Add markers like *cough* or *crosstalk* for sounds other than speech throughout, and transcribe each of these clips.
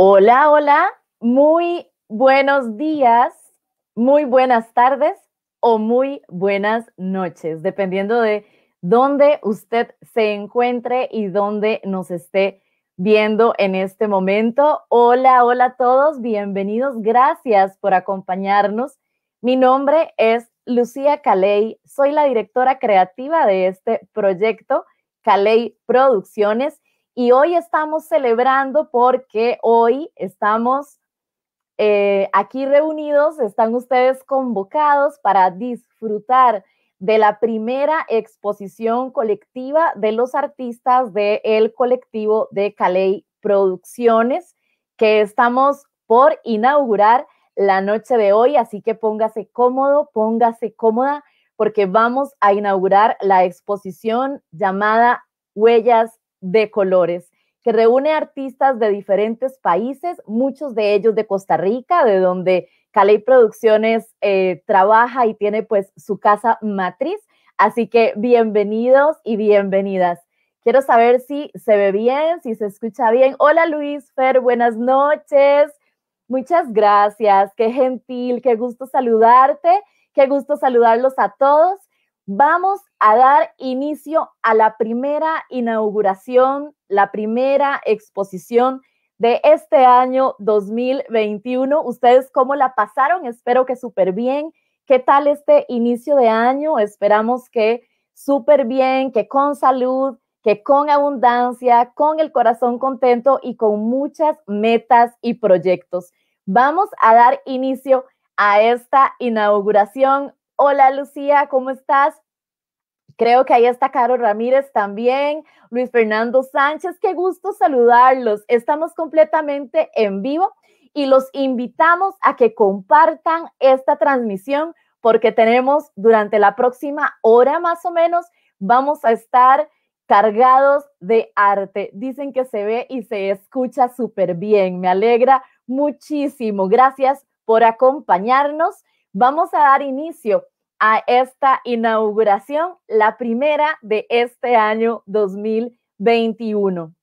Hola, hola, muy buenos días, muy buenas tardes o muy buenas noches, dependiendo de dónde usted se encuentre y dónde nos esté viendo en este momento. Hola, hola a todos, bienvenidos, gracias por acompañarnos. Mi nombre es Lucía Caley, soy la directora creativa de este proyecto, Caley Producciones y hoy estamos celebrando porque hoy estamos eh, aquí reunidos, están ustedes convocados para disfrutar de la primera exposición colectiva de los artistas del el colectivo de Caley Producciones, que estamos por inaugurar la noche de hoy, así que póngase cómodo, póngase cómoda, porque vamos a inaugurar la exposición llamada Huellas de colores que reúne artistas de diferentes países, muchos de ellos de Costa Rica, de donde Caley Producciones eh, trabaja y tiene pues su casa matriz. Así que bienvenidos y bienvenidas. Quiero saber si se ve bien, si se escucha bien. Hola Luis Fer, buenas noches. Muchas gracias, qué gentil, qué gusto saludarte, qué gusto saludarlos a todos vamos a dar inicio a la primera inauguración, la primera exposición de este año 2021. ¿Ustedes cómo la pasaron? Espero que súper bien. ¿Qué tal este inicio de año? Esperamos que súper bien, que con salud, que con abundancia, con el corazón contento y con muchas metas y proyectos. Vamos a dar inicio a esta inauguración Hola Lucía, ¿cómo estás? Creo que ahí está Caro Ramírez también, Luis Fernando Sánchez, qué gusto saludarlos. Estamos completamente en vivo y los invitamos a que compartan esta transmisión porque tenemos durante la próxima hora más o menos, vamos a estar cargados de arte. Dicen que se ve y se escucha súper bien. Me alegra muchísimo. Gracias por acompañarnos. Vamos a dar inicio a esta inauguración, la primera de este año 2021.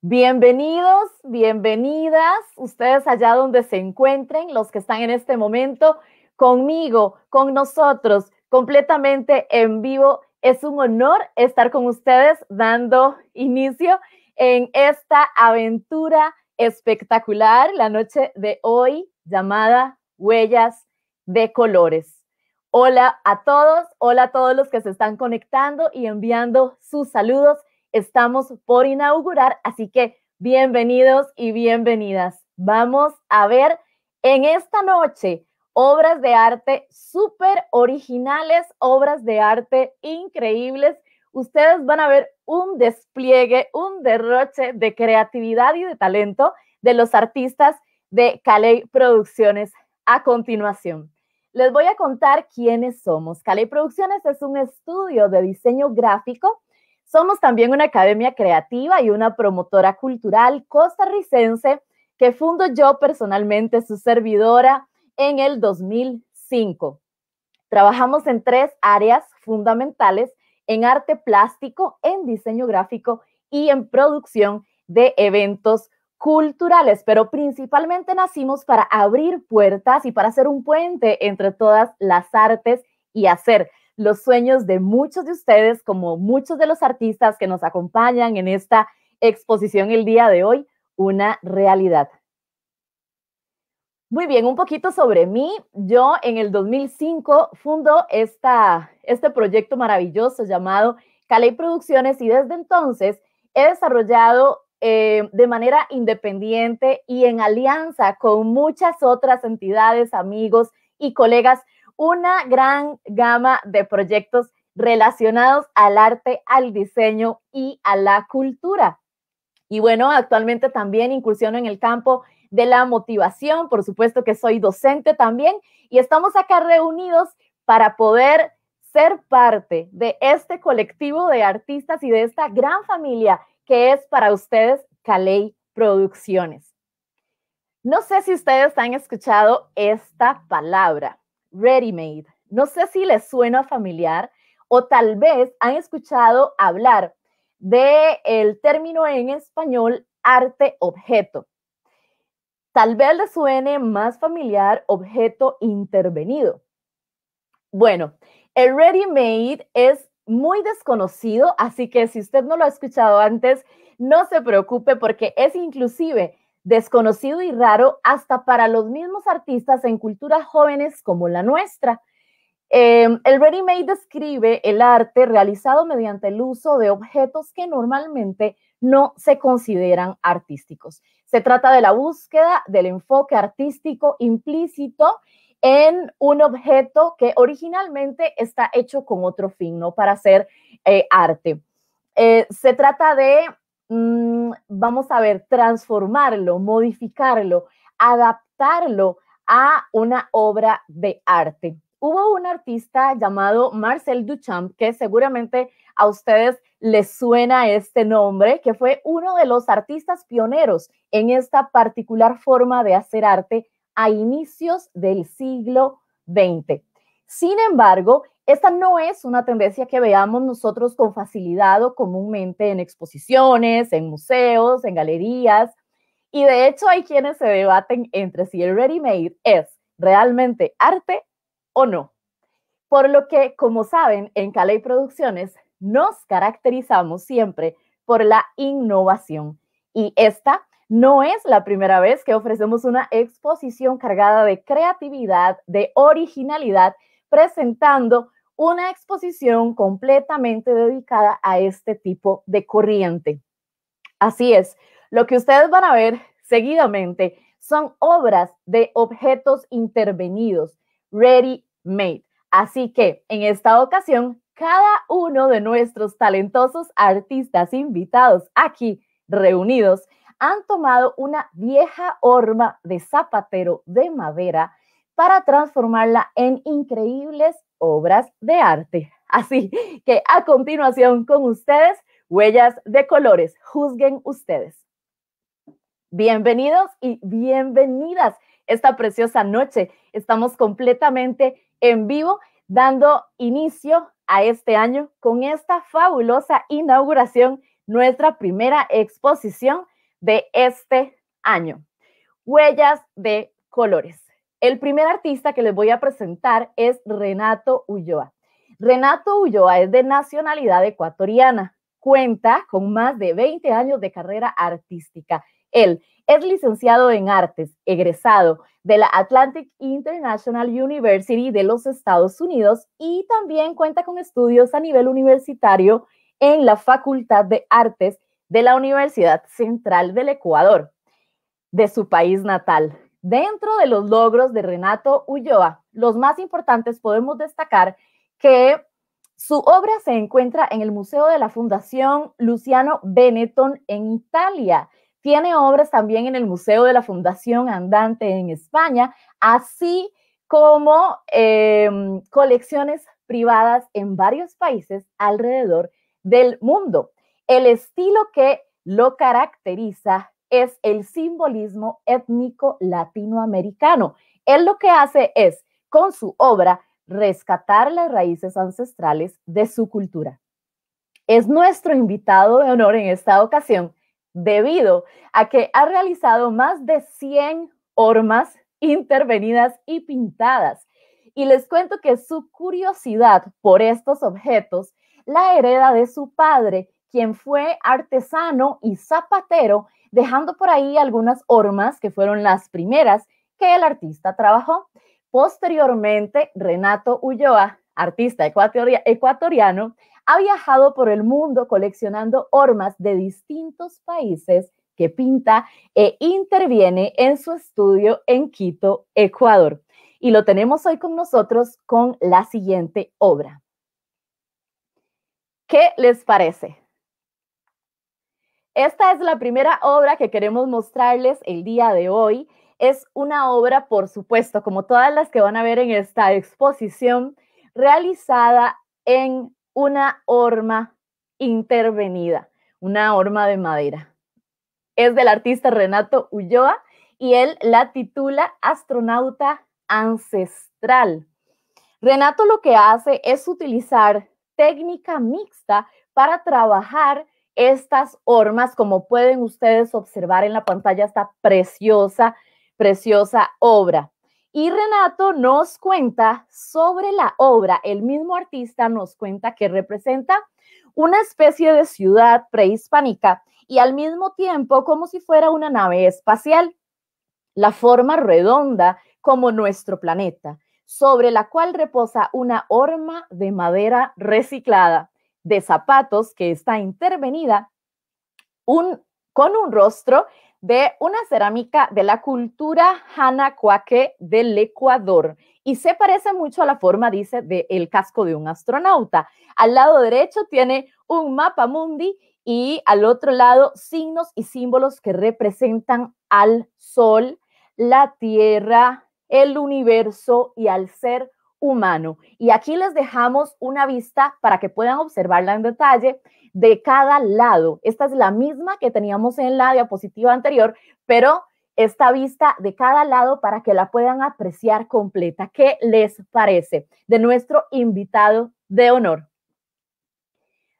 Bienvenidos, bienvenidas, ustedes allá donde se encuentren, los que están en este momento conmigo, con nosotros, completamente en vivo. Es un honor estar con ustedes dando inicio en esta aventura espectacular la noche de hoy llamada Huellas de Colores. Hola a todos, hola a todos los que se están conectando y enviando sus saludos. Estamos por inaugurar, así que bienvenidos y bienvenidas. Vamos a ver en esta noche obras de arte súper originales, obras de arte increíbles ustedes van a ver un despliegue, un derroche de creatividad y de talento de los artistas de Calais Producciones a continuación. Les voy a contar quiénes somos. Caley Producciones es un estudio de diseño gráfico. Somos también una academia creativa y una promotora cultural costarricense que fundo yo personalmente, su servidora, en el 2005. Trabajamos en tres áreas fundamentales en arte plástico, en diseño gráfico y en producción de eventos culturales, pero principalmente nacimos para abrir puertas y para hacer un puente entre todas las artes y hacer los sueños de muchos de ustedes, como muchos de los artistas que nos acompañan en esta exposición el día de hoy, una realidad. Muy bien, un poquito sobre mí. Yo en el 2005 fundo este proyecto maravilloso llamado Caley Producciones y desde entonces he desarrollado eh, de manera independiente y en alianza con muchas otras entidades, amigos y colegas una gran gama de proyectos relacionados al arte, al diseño y a la cultura. Y bueno, actualmente también incursiono en el campo de la motivación, por supuesto que soy docente también, y estamos acá reunidos para poder ser parte de este colectivo de artistas y de esta gran familia que es para ustedes Caley Producciones. No sé si ustedes han escuchado esta palabra, ready made. No sé si les suena familiar o tal vez han escuchado hablar del el término en español arte objeto. Tal vez le suene más familiar objeto intervenido. Bueno, el ready-made es muy desconocido, así que si usted no lo ha escuchado antes, no se preocupe porque es inclusive desconocido y raro hasta para los mismos artistas en culturas jóvenes como la nuestra. Em, el ready-made describe el arte realizado mediante el uso de objetos que normalmente no se consideran artísticos. Se trata de la búsqueda del enfoque artístico implícito en un objeto que originalmente está hecho con otro fin, no para hacer eh, arte. Eh, se trata de, mm, vamos a ver, transformarlo, modificarlo, adaptarlo a una obra de arte. Hubo un artista llamado Marcel Duchamp que seguramente a ustedes les suena este nombre, que fue uno de los artistas pioneros en esta particular forma de hacer arte a inicios del siglo XX. Sin embargo, esta no es una tendencia que veamos nosotros con facilidad o comúnmente en exposiciones, en museos, en galerías. Y de hecho hay quienes se debaten entre si el ready-made es realmente arte o no. Por lo que, como saben, en Calais Producciones nos caracterizamos siempre por la innovación. Y esta no es la primera vez que ofrecemos una exposición cargada de creatividad, de originalidad, presentando una exposición completamente dedicada a este tipo de corriente. Así es, lo que ustedes van a ver seguidamente son obras de objetos intervenidos, ready made. Así que en esta ocasión cada uno de nuestros talentosos artistas invitados aquí reunidos han tomado una vieja horma de zapatero de madera para transformarla en increíbles obras de arte. Así que a continuación con ustedes, Huellas de Colores, juzguen ustedes. Bienvenidos y bienvenidas esta preciosa noche. Estamos completamente en vivo dando inicio a este año con esta fabulosa inauguración, nuestra primera exposición de este año, Huellas de Colores. El primer artista que les voy a presentar es Renato Ulloa. Renato Ulloa es de nacionalidad ecuatoriana, cuenta con más de 20 años de carrera artística él es licenciado en artes, egresado de la Atlantic International University de los Estados Unidos y también cuenta con estudios a nivel universitario en la Facultad de Artes de la Universidad Central del Ecuador, de su país natal. Dentro de los logros de Renato Ulloa, los más importantes podemos destacar que su obra se encuentra en el Museo de la Fundación Luciano Benetton en Italia tiene obras también en el Museo de la Fundación Andante en España, así como em, colecciones privadas en varios países alrededor del mundo. El estilo que lo caracteriza es el simbolismo étnico latinoamericano. Él lo que hace es, con su obra, rescatar las raíces ancestrales de su cultura. Es nuestro invitado de honor en esta ocasión, debido a que ha realizado más de 100 hormas intervenidas y pintadas. Y les cuento que su curiosidad por estos objetos la hereda de su padre, quien fue artesano y zapatero, dejando por ahí algunas hormas que fueron las primeras que el artista trabajó. Posteriormente, Renato Ulloa, artista ecuatoriano, ha viajado por el mundo coleccionando hormas de distintos países que pinta e interviene en su estudio en Quito, Ecuador. Y lo tenemos hoy con nosotros con la siguiente obra. ¿Qué les parece? Esta es la primera obra que queremos mostrarles el día de hoy. Es una obra, por supuesto, como todas las que van a ver en esta exposición, realizada en una horma intervenida, una horma de madera. Es del artista Renato Ulloa y él la titula Astronauta Ancestral. Renato lo que hace es utilizar técnica mixta para trabajar estas hormas, como pueden ustedes observar en la pantalla, esta preciosa, preciosa obra. Y Renato nos cuenta sobre la obra, el mismo artista nos cuenta que representa una especie de ciudad prehispánica y al mismo tiempo como si fuera una nave espacial, la forma redonda como nuestro planeta, sobre la cual reposa una horma de madera reciclada, de zapatos que está intervenida con un rostro de una cerámica de la cultura Hanacuaque del Ecuador y se parece mucho a la forma, dice, del el casco de un astronauta. Al lado derecho tiene un mapa mundi y al otro lado signos y símbolos que representan al sol, la tierra, el universo y al ser humano. Y aquí les dejamos una vista para que puedan observarla en detalle de cada lado. Esta es la misma que teníamos en la diapositiva anterior, pero esta vista de cada lado para que la puedan apreciar completa. ¿Qué les parece de nuestro invitado de honor?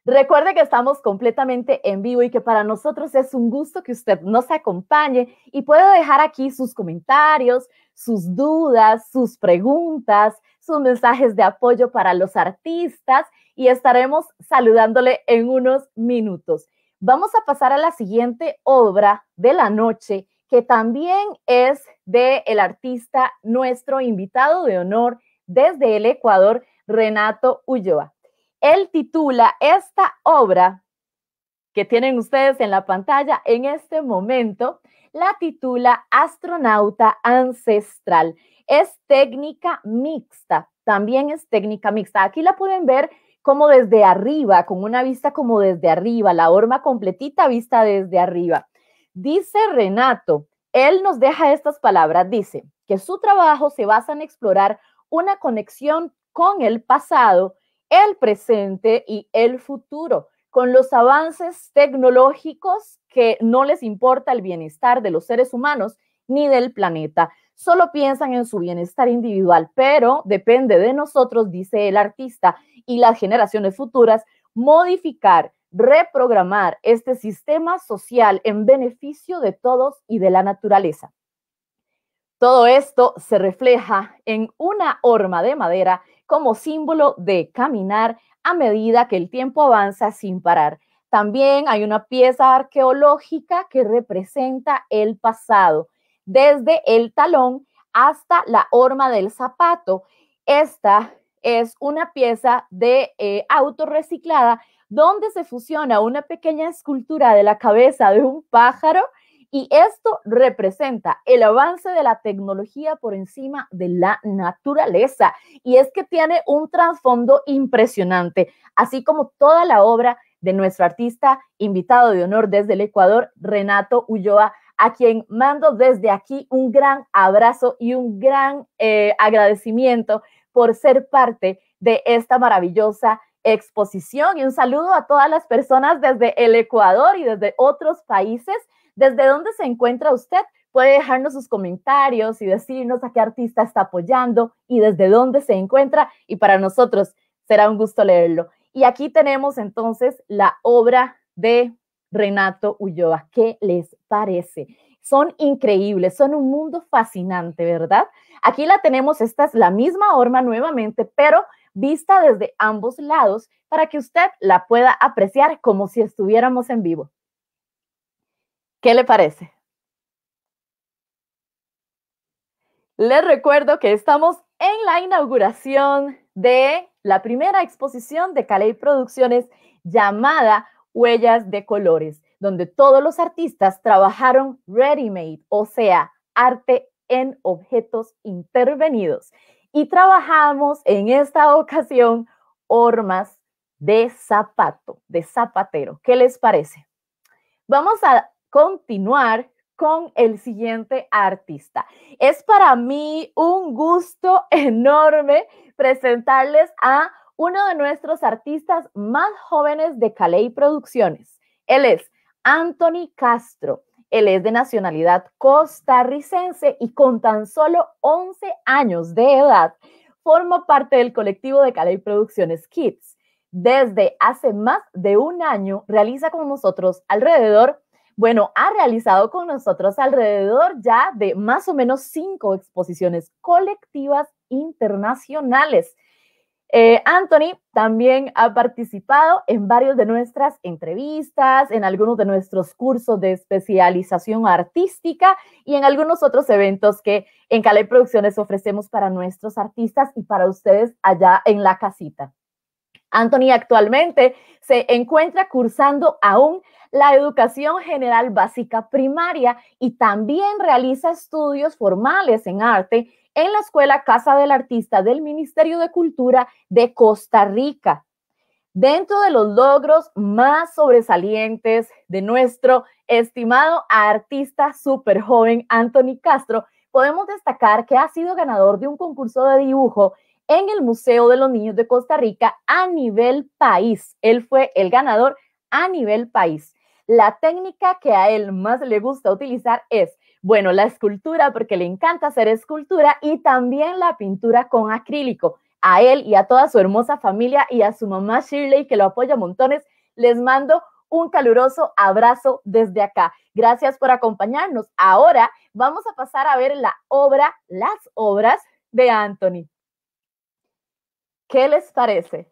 Recuerde que estamos completamente en vivo y que para nosotros es un gusto que usted nos acompañe y puede dejar aquí sus comentarios, sus dudas, sus preguntas, sus mensajes de apoyo para los artistas y estaremos saludándole en unos minutos. Vamos a pasar a la siguiente obra de la noche, que también es del el artista nuestro invitado de honor desde el Ecuador, Renato Ulloa. Él titula esta obra que tienen ustedes en la pantalla en este momento, la titula astronauta ancestral. Es técnica mixta, también es técnica mixta. Aquí la pueden ver como desde arriba, con una vista como desde arriba, la horma completita vista desde arriba. Dice Renato, él nos deja estas palabras, dice que su trabajo se basa en explorar una conexión con el pasado, el presente y el futuro con los avances tecnológicos que no les importa el bienestar de los seres humanos ni del planeta. Solo piensan en su bienestar individual, pero depende de nosotros, dice el artista, y las generaciones futuras, modificar, reprogramar este sistema social en beneficio de todos y de la naturaleza. Todo esto se refleja en una horma de madera como símbolo de caminar a medida que el tiempo avanza sin parar. También hay una pieza arqueológica que representa el pasado, desde el talón hasta la horma del zapato. Esta es una pieza de eh, auto reciclada, donde se fusiona una pequeña escultura de la cabeza de un pájaro y esto representa el avance de la tecnología por encima de la naturaleza. Y es que tiene un trasfondo impresionante, así como toda la obra de nuestro artista invitado de honor desde el Ecuador, Renato Ulloa, a quien mando desde aquí un gran abrazo y un gran eh, agradecimiento por ser parte de esta maravillosa exposición. Y un saludo a todas las personas desde el Ecuador y desde otros países ¿Desde dónde se encuentra usted? Puede dejarnos sus comentarios y decirnos a qué artista está apoyando y desde dónde se encuentra. Y para nosotros será un gusto leerlo. Y aquí tenemos entonces la obra de Renato Ulloa. ¿Qué les parece? Son increíbles, son un mundo fascinante, ¿verdad? Aquí la tenemos, esta es la misma horma nuevamente, pero vista desde ambos lados para que usted la pueda apreciar como si estuviéramos en vivo. ¿Qué le parece? Les recuerdo que estamos en la inauguración de la primera exposición de Caley Producciones llamada Huellas de Colores, donde todos los artistas trabajaron ready-made, o sea, arte en objetos intervenidos. Y trabajamos en esta ocasión hormas de zapato, de zapatero. ¿Qué les parece? Vamos a continuar con el siguiente artista. Es para mí un gusto *laughs* enorme presentarles a uno de nuestros artistas más jóvenes de Caley Producciones. Él es Anthony Castro. Él es de nacionalidad costarricense y con tan solo 11 años de edad forma parte del colectivo de Caley Producciones Kids. Desde hace más de un año realiza con nosotros alrededor bueno, ha realizado con nosotros alrededor ya de más o menos cinco exposiciones colectivas internacionales. Eh, Anthony también ha participado en varias de nuestras entrevistas, en algunos de nuestros cursos de especialización artística y en algunos otros eventos que en Calais Producciones ofrecemos para nuestros artistas y para ustedes allá en la casita. Anthony actualmente se encuentra cursando aún la educación general básica primaria y también realiza estudios formales en arte en la Escuela Casa del Artista del Ministerio de Cultura de Costa Rica. Dentro de los logros más sobresalientes de nuestro estimado artista súper joven Anthony Castro, podemos destacar que ha sido ganador de un concurso de dibujo en el Museo de los Niños de Costa Rica a nivel país. Él fue el ganador a nivel país. La técnica que a él más le gusta utilizar es, bueno, la escultura, porque le encanta hacer escultura, y también la pintura con acrílico. A él y a toda su hermosa familia y a su mamá Shirley, que lo apoya montones, les mando un caluroso abrazo desde acá. Gracias por acompañarnos. Ahora vamos a pasar a ver la obra, las obras de Anthony. ¿Qué les parece?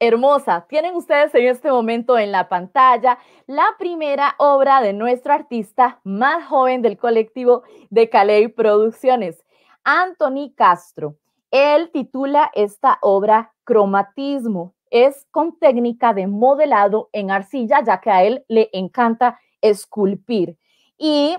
Hermosa, tienen ustedes en este momento en la pantalla la primera obra de nuestro artista más joven del colectivo de y Producciones, Anthony Castro. Él titula esta obra Cromatismo. Es con técnica de modelado en arcilla, ya que a él le encanta esculpir. Y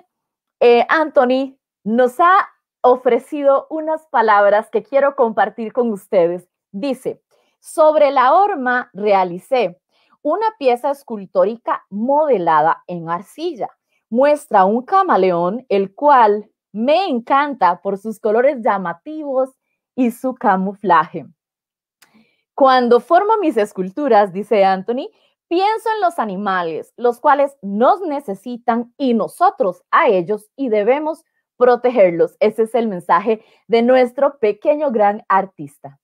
eh, Anthony nos ha ofrecido unas palabras que quiero compartir con ustedes. Dice, sobre la horma realicé una pieza escultórica modelada en arcilla. Muestra un camaleón, el cual me encanta por sus colores llamativos y su camuflaje. Cuando formo mis esculturas, dice Anthony, pienso en los animales, los cuales nos necesitan y nosotros a ellos y debemos protegerlos. Ese es el mensaje de nuestro pequeño gran artista.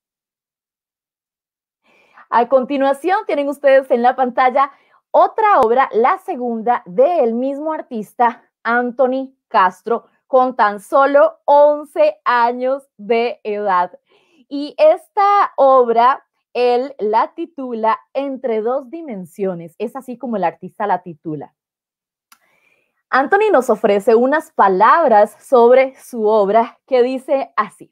A continuación, tienen ustedes en la pantalla otra obra, la segunda del mismo artista, Anthony Castro, con tan solo 11 años de edad. Y esta obra, él la titula Entre dos dimensiones. Es así como el artista la titula. Anthony nos ofrece unas palabras sobre su obra que dice así.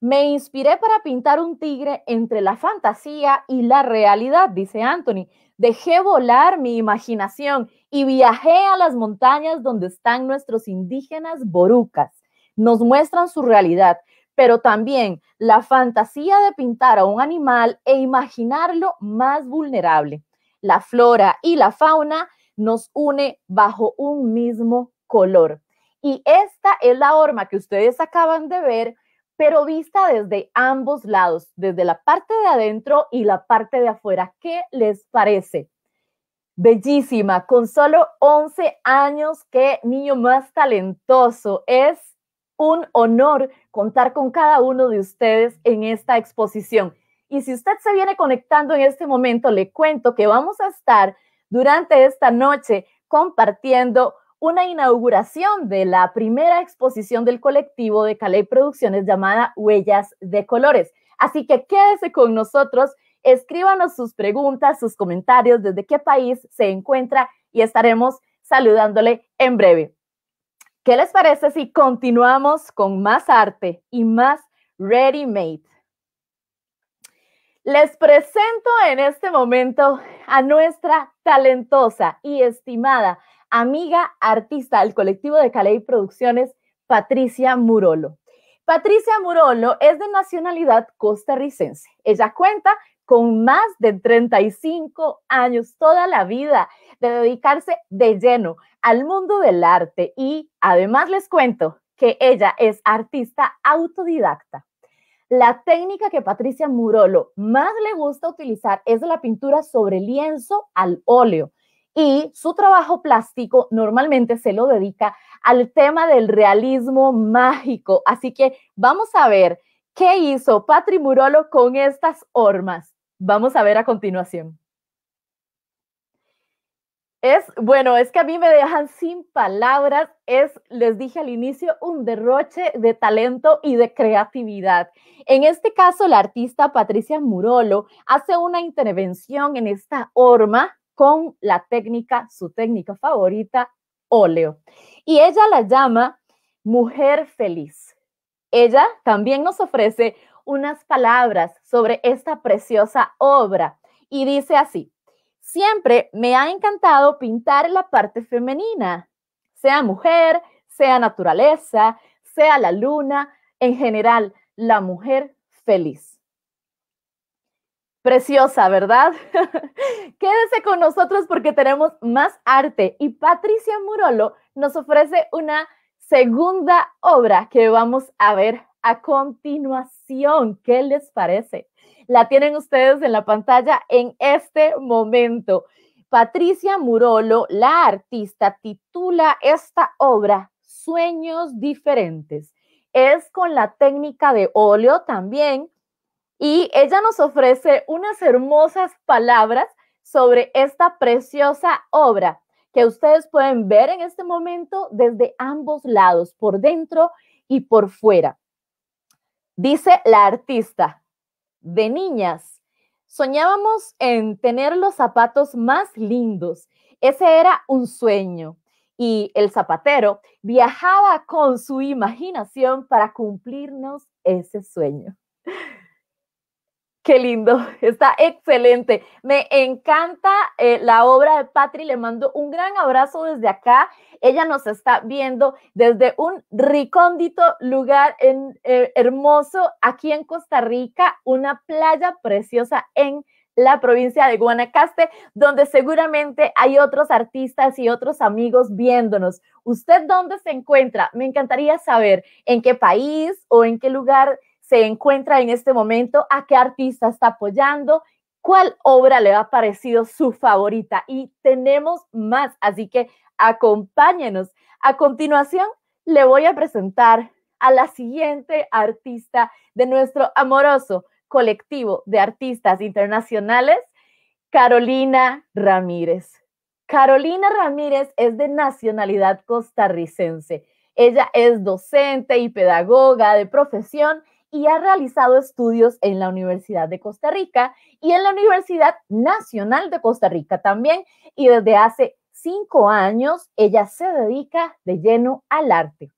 Me inspiré para pintar un tigre entre la fantasía y la realidad, dice Anthony. Dejé volar mi imaginación y viajé a las montañas donde están nuestros indígenas borucas. Nos muestran su realidad, pero también la fantasía de pintar a un animal e imaginarlo más vulnerable. La flora y la fauna nos une bajo un mismo color. Y esta es la horma que ustedes acaban de ver, pero vista desde ambos lados, desde la parte de adentro y la parte de afuera. ¿Qué les parece? Bellísima, con solo 11 años, qué niño más talentoso. Es un honor contar con cada uno de ustedes en esta exposición. Y si usted se viene conectando en este momento, le cuento que vamos a estar durante esta noche compartiendo una inauguración de la primera exposición del colectivo de Calais Producciones llamada Huellas de Colores. Así que quédese con nosotros, escríbanos sus preguntas, sus comentarios, desde qué país se encuentra y estaremos saludándole en breve. ¿Qué les parece si continuamos con más arte y más ready made? Les presento en este momento a nuestra talentosa y estimada amiga artista del colectivo de Caley Producciones, Patricia Murolo. Patricia Murolo es de nacionalidad costarricense. Ella cuenta con más de 35 años, toda la vida, de dedicarse de lleno al mundo del arte. Y además les cuento que ella es artista autodidacta. La técnica que Patricia Murolo más le gusta utilizar es la pintura sobre lienzo al óleo y su trabajo plástico normalmente se lo dedica al tema del realismo mágico. Así que vamos a ver qué hizo Patri Murolo con estas hormas. Vamos a ver a continuación. Es, bueno, es que a mí me dejan sin palabras, es, les dije al inicio, un derroche de talento y de creatividad. En este caso, la artista Patricia Murolo hace una intervención en esta horma con la técnica, su técnica favorita, óleo. Y ella la llama mujer feliz. Ella también nos ofrece unas palabras sobre esta preciosa obra y dice así, siempre me ha encantado pintar la parte femenina, sea mujer, sea naturaleza, sea la luna, en general, la mujer feliz. Preciosa, ¿verdad? *laughs* Quédese con nosotros porque tenemos más arte y Patricia Murolo nos ofrece una segunda obra que vamos a ver a continuación. ¿Qué les parece? la tienen ustedes en la pantalla en este momento. Patricia Murolo, la artista, titula esta obra Sueños diferentes. Es con la técnica de óleo también y ella nos ofrece unas hermosas palabras sobre esta preciosa obra que ustedes pueden ver en este momento desde ambos lados, por dentro y por fuera. Dice la artista, de niñas, soñábamos en tener los zapatos más lindos. Ese era un sueño. Y el zapatero viajaba con su imaginación para cumplirnos ese sueño. Qué lindo, está excelente. Me encanta eh, la obra de Patri, le mando un gran abrazo desde acá. Ella nos está viendo desde un recóndito lugar en, eh, hermoso aquí en Costa Rica, una playa preciosa en la provincia de Guanacaste, donde seguramente hay otros artistas y otros amigos viéndonos. ¿Usted dónde se encuentra? Me encantaría saber en qué país o en qué lugar se encuentra en este momento, a qué artista está apoyando, cuál obra le ha parecido su favorita y tenemos más, así que acompáñenos. A continuación, le voy a presentar a la siguiente artista de nuestro amoroso colectivo de artistas internacionales, Carolina Ramírez. Carolina Ramírez es de nacionalidad costarricense. Ella es docente y pedagoga de profesión y ha realizado estudios en la Universidad de Costa Rica y en la Universidad Nacional de Costa Rica también. Y desde hace cinco años ella se dedica de lleno al arte.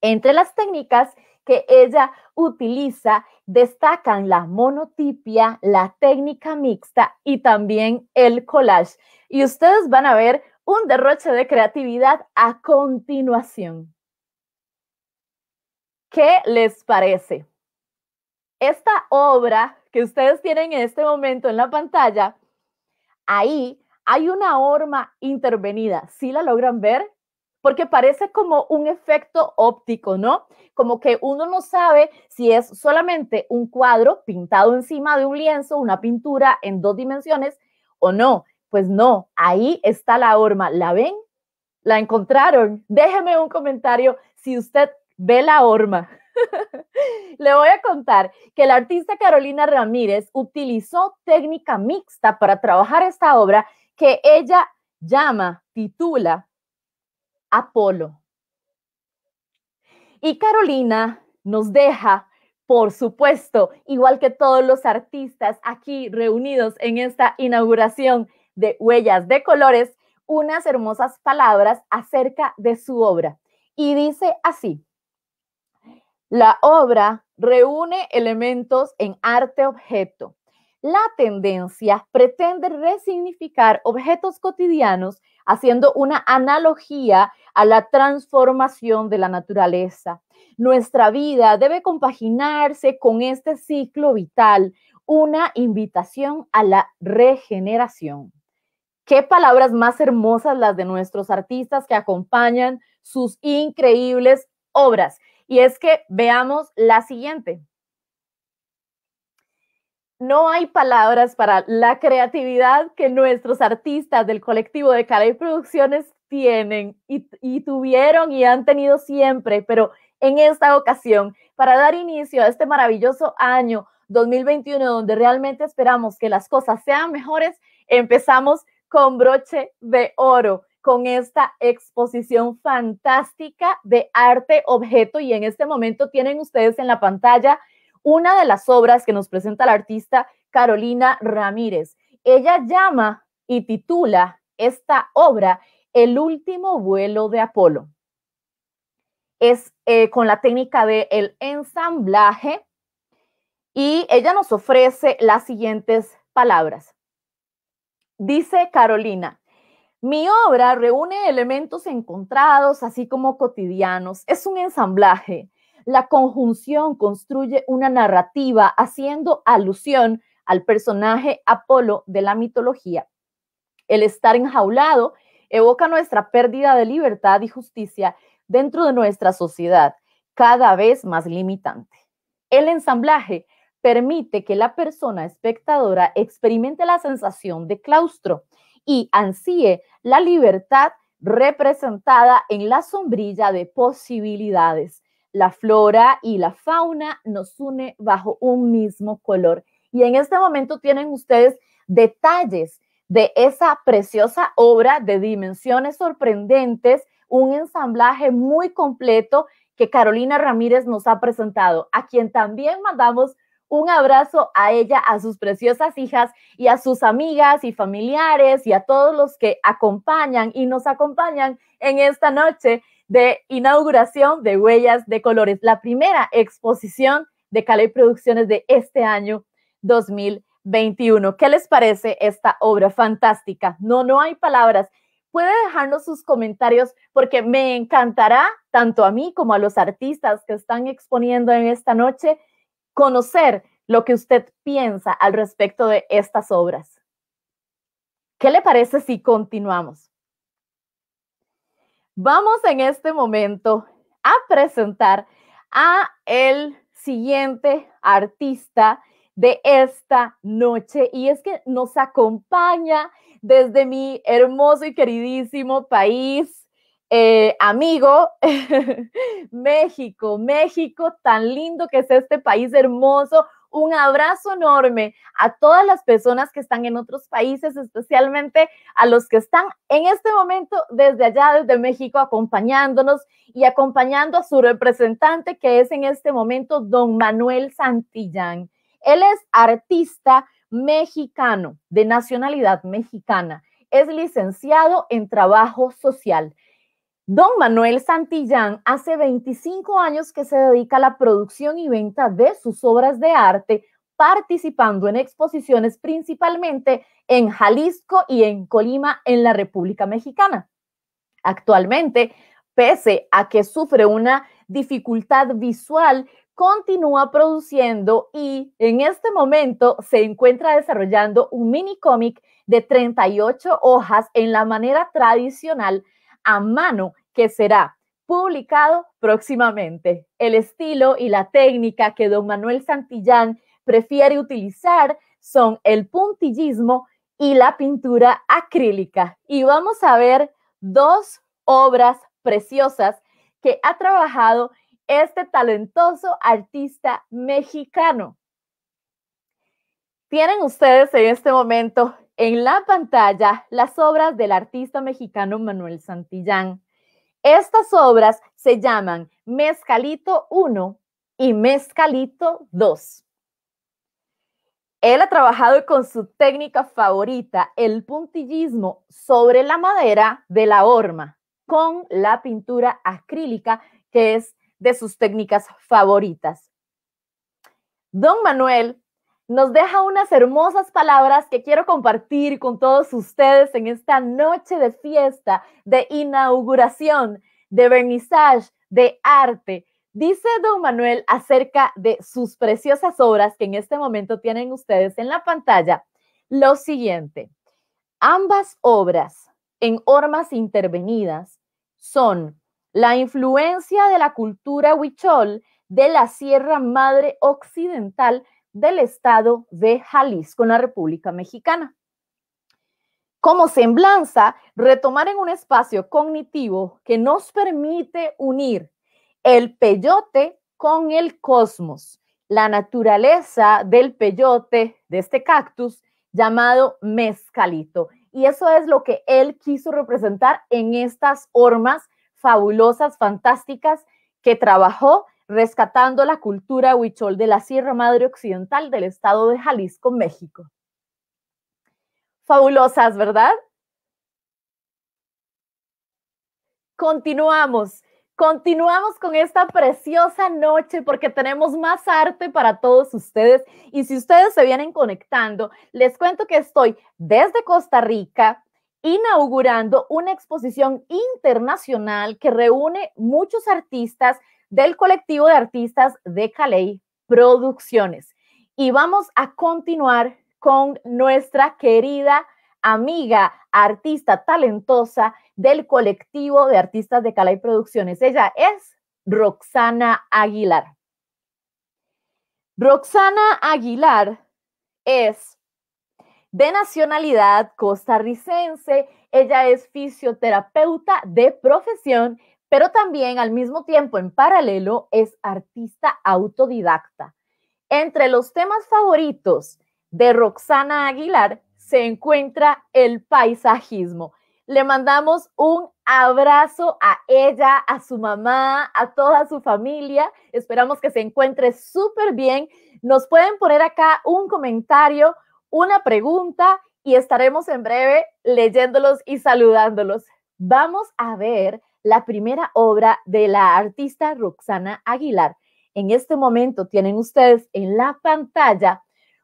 Entre las técnicas que ella utiliza destacan la monotipia, la técnica mixta y también el collage. Y ustedes van a ver un derroche de creatividad a continuación. ¿Qué les parece? Esta obra que ustedes tienen en este momento en la pantalla, ahí hay una horma intervenida. ¿Sí la logran ver? Porque parece como un efecto óptico, ¿no? Como que uno no sabe si es solamente un cuadro pintado encima de un lienzo, una pintura en dos dimensiones o no. Pues no, ahí está la horma. ¿La ven? ¿La encontraron? Déjeme un comentario si usted la Orma. *laughs* Le voy a contar que la artista Carolina Ramírez utilizó técnica mixta para trabajar esta obra que ella llama, titula Apolo. Y Carolina nos deja, por supuesto, igual que todos los artistas aquí reunidos en esta inauguración de Huellas de Colores, unas hermosas palabras acerca de su obra. Y dice así, la obra reúne elementos en arte-objeto. La tendencia pretende resignificar objetos cotidianos haciendo una analogía a la transformación de la naturaleza. Nuestra vida debe compaginarse con este ciclo vital, una invitación a la regeneración. Qué palabras más hermosas las de nuestros artistas que acompañan sus increíbles obras. Y es que veamos la siguiente. No hay palabras para la creatividad que nuestros artistas del colectivo de Caray Producciones tienen y tuvieron y han tenido siempre, pero en esta ocasión, para dar inicio a este maravilloso año 2021, donde realmente esperamos que las cosas sean mejores, empezamos con broche de oro con esta exposición fantástica de arte objeto y en este momento tienen ustedes en la pantalla una de las obras que nos presenta la artista Carolina Ramírez. Ella llama y titula esta obra El último vuelo de Apolo. Es eh, con la técnica del el ensamblaje y ella nos ofrece las siguientes palabras. Dice Carolina, mi obra reúne elementos encontrados, así como cotidianos. Es un ensamblaje. La conjunción construye una narrativa haciendo alusión al personaje Apolo de la mitología. El estar enjaulado evoca nuestra pérdida de libertad y justicia dentro de nuestra sociedad, cada vez más limitante. El ensamblaje permite que la persona espectadora experimente la sensación de claustro, y ansíe la libertad representada en la sombrilla de posibilidades. La flora y la fauna nos une bajo un mismo color. Y en este momento tienen ustedes detalles de esa preciosa obra de dimensiones sorprendentes, un ensamblaje muy completo que Carolina Ramírez nos ha presentado, a quien también mandamos un abrazo a ella, a sus preciosas hijas y a sus amigas y familiares y a todos los que acompañan y nos acompañan en esta noche de inauguración de Huellas de Colores, la primera exposición de Cali Producciones de este año 2021. ¿Qué les parece esta obra fantástica? No, no hay palabras. Puede dejarnos sus comentarios porque me encantará, tanto a mí como a los artistas que están exponiendo en esta noche, conocer lo que usted piensa al respecto de estas obras. ¿Qué le parece si continuamos? Vamos en este momento a presentar a el siguiente artista de esta noche y es que nos acompaña desde mi hermoso y queridísimo país eh, amigo, *laughs* México, México, tan lindo que es este país hermoso. Un abrazo enorme a todas las personas que están en otros países, especialmente a los que están en este momento desde allá, desde México, acompañándonos y acompañando a su representante, que es en este momento don Manuel Santillán. Él es artista mexicano, de nacionalidad mexicana. Es licenciado en trabajo social. Don Manuel Santillán hace 25 años que se dedica a la producción y venta de sus obras de arte, participando en exposiciones principalmente en Jalisco y en Colima, en la República Mexicana. Actualmente, pese a que sufre una dificultad visual, continúa produciendo y en este momento se encuentra desarrollando un mini cómic de 38 hojas en la manera tradicional a mano que será publicado próximamente. El estilo y la técnica que don Manuel Santillán prefiere utilizar son el puntillismo y la pintura acrílica. Y vamos a ver dos obras preciosas que ha trabajado este talentoso artista mexicano. Tienen ustedes en este momento en la pantalla las obras del artista mexicano Manuel Santillán. Estas obras se llaman Mezcalito 1 y Mezcalito 2. Él ha trabajado con su técnica favorita, el puntillismo sobre la madera de la horma, con la pintura acrílica, que es de sus técnicas favoritas. Don Manuel nos deja unas hermosas palabras que quiero compartir con todos ustedes en esta noche de fiesta, de inauguración, de vernizaje, de arte. Dice don Manuel acerca de sus preciosas obras que en este momento tienen ustedes en la pantalla lo siguiente. Ambas obras en hormas intervenidas son la influencia de la cultura huichol de la Sierra Madre Occidental del estado de Jalisco en la República Mexicana. Como semblanza, retomar en un espacio cognitivo que nos permite unir el peyote con el cosmos, la naturaleza del peyote, de este cactus llamado mezcalito. Y eso es lo que él quiso representar en estas hormas fabulosas, fantásticas que trabajó rescatando la cultura huichol de la Sierra Madre Occidental del estado de Jalisco, México. Fabulosas, ¿verdad? Continuamos, continuamos con esta preciosa noche porque tenemos más arte para todos ustedes. Y si ustedes se vienen conectando, les cuento que estoy desde Costa Rica, inaugurando una exposición internacional que reúne muchos artistas del colectivo de artistas de Calais Producciones. Y vamos a continuar con nuestra querida amiga, artista talentosa del colectivo de artistas de Calay Producciones. Ella es Roxana Aguilar. Roxana Aguilar es de nacionalidad costarricense. Ella es fisioterapeuta de profesión, pero también al mismo tiempo, en paralelo, es artista autodidacta. Entre los temas favoritos de Roxana Aguilar se encuentra el paisajismo. Le mandamos un abrazo a ella, a su mamá, a toda su familia. Esperamos que se encuentre súper bien. Nos pueden poner acá un comentario una pregunta y estaremos en breve leyéndolos y saludándolos. Vamos a ver la primera obra de la artista Roxana Aguilar. En este momento tienen ustedes en la pantalla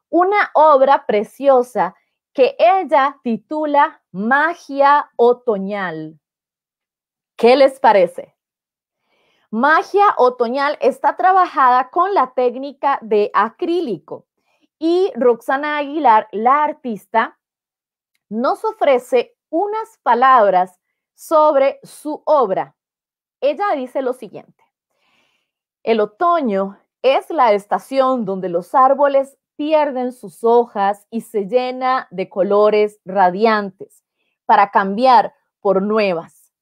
una obra preciosa que ella titula Magia Otoñal. ¿Qué les parece? Magia Otoñal está trabajada con la técnica de acrílico y Roxana Aguilar, la artista, nos ofrece unas palabras sobre su obra. Ella dice lo siguiente, el otoño es la estación donde los árboles pierden sus hojas y se llena de colores radiantes para cambiar por nuevas.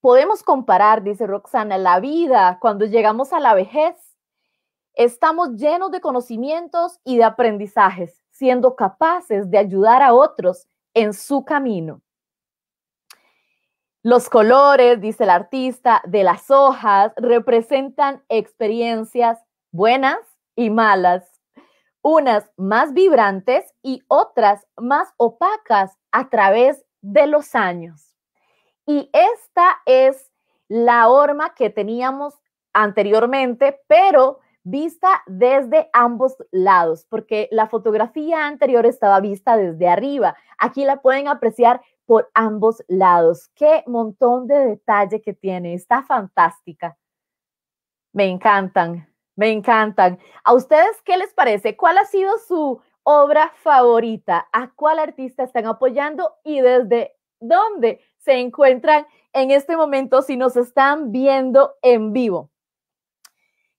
Podemos comparar, dice Roxana, la vida cuando llegamos a la vejez Estamos llenos de conocimientos y de aprendizajes, siendo capaces de ayudar a otros en su camino. Los colores, dice el artista, de las hojas representan experiencias buenas y malas, unas más vibrantes y otras más opacas a través de los años. Y esta es la horma que teníamos anteriormente, pero vista desde ambos lados, porque la fotografía anterior estaba vista desde arriba. Aquí la pueden apreciar por ambos lados. Qué montón de detalle que tiene, está fantástica. Me encantan, me encantan. ¿A ustedes qué les parece? ¿Cuál ha sido su obra favorita? ¿A cuál artista están apoyando y desde dónde se encuentran en este momento si nos están viendo en vivo?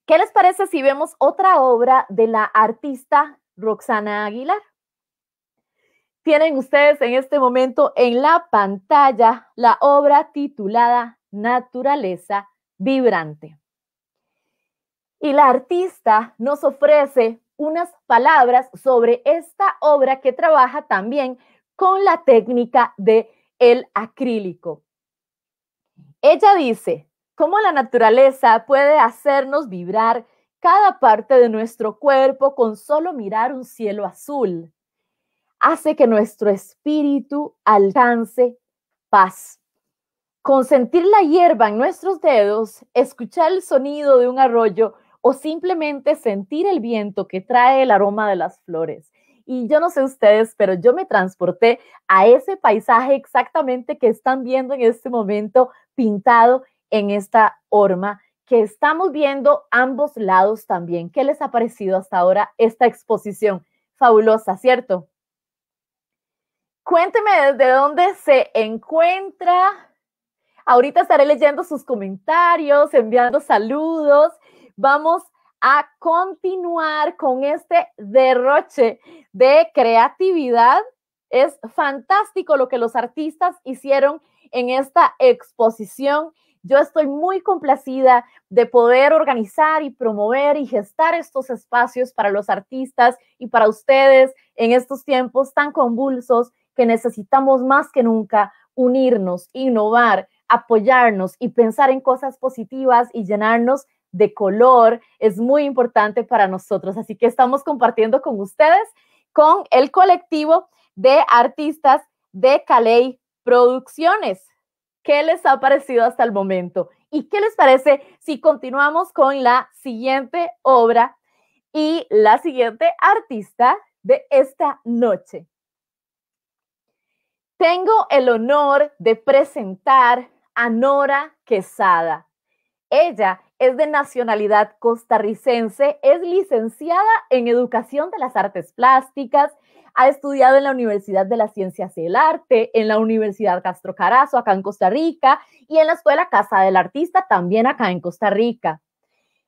¿Qué les parece si vemos otra obra de la artista Roxana Aguilar? Tienen ustedes en este momento en la pantalla la obra titulada Naturaleza Vibrante. Y la artista nos ofrece unas palabras sobre esta obra que trabaja también con la técnica de el acrílico. Ella dice, cómo la naturaleza puede hacernos vibrar cada parte de nuestro cuerpo con solo mirar un cielo azul. Hace que nuestro espíritu alcance paz. Con sentir la hierba en nuestros dedos, escuchar el sonido de un arroyo o simplemente sentir el viento que trae el aroma de las flores. Y yo no sé ustedes, pero yo me transporté a ese paisaje exactamente que están viendo en este momento pintado en esta horma que estamos viendo ambos lados también. ¿Qué les ha parecido hasta ahora esta exposición? Fabulosa, ¿cierto? Cuénteme desde dónde se encuentra. Ahorita estaré leyendo sus comentarios, enviando saludos. Vamos a continuar con este derroche de creatividad. Es fantástico lo que los artistas hicieron en esta exposición yo estoy muy complacida de poder organizar y promover y gestar estos espacios para los artistas y para ustedes en estos tiempos tan convulsos que necesitamos más que nunca unirnos, innovar, apoyarnos y pensar en cosas positivas y llenarnos de color es muy importante para nosotros. Así que estamos compartiendo con ustedes, con el colectivo de artistas de Calais Producciones qué les ha parecido hasta el momento y qué les parece si continuamos con la siguiente obra y la siguiente artista de esta noche. Tengo el honor de presentar a Nora Quesada. Ella es de nacionalidad costarricense, es licenciada en Educación de las Artes Plásticas ha estudiado en la Universidad de las Ciencias del Arte, en la Universidad Castro Carazo, acá en Costa Rica, y en la Escuela Casa del Artista, también acá en Costa Rica.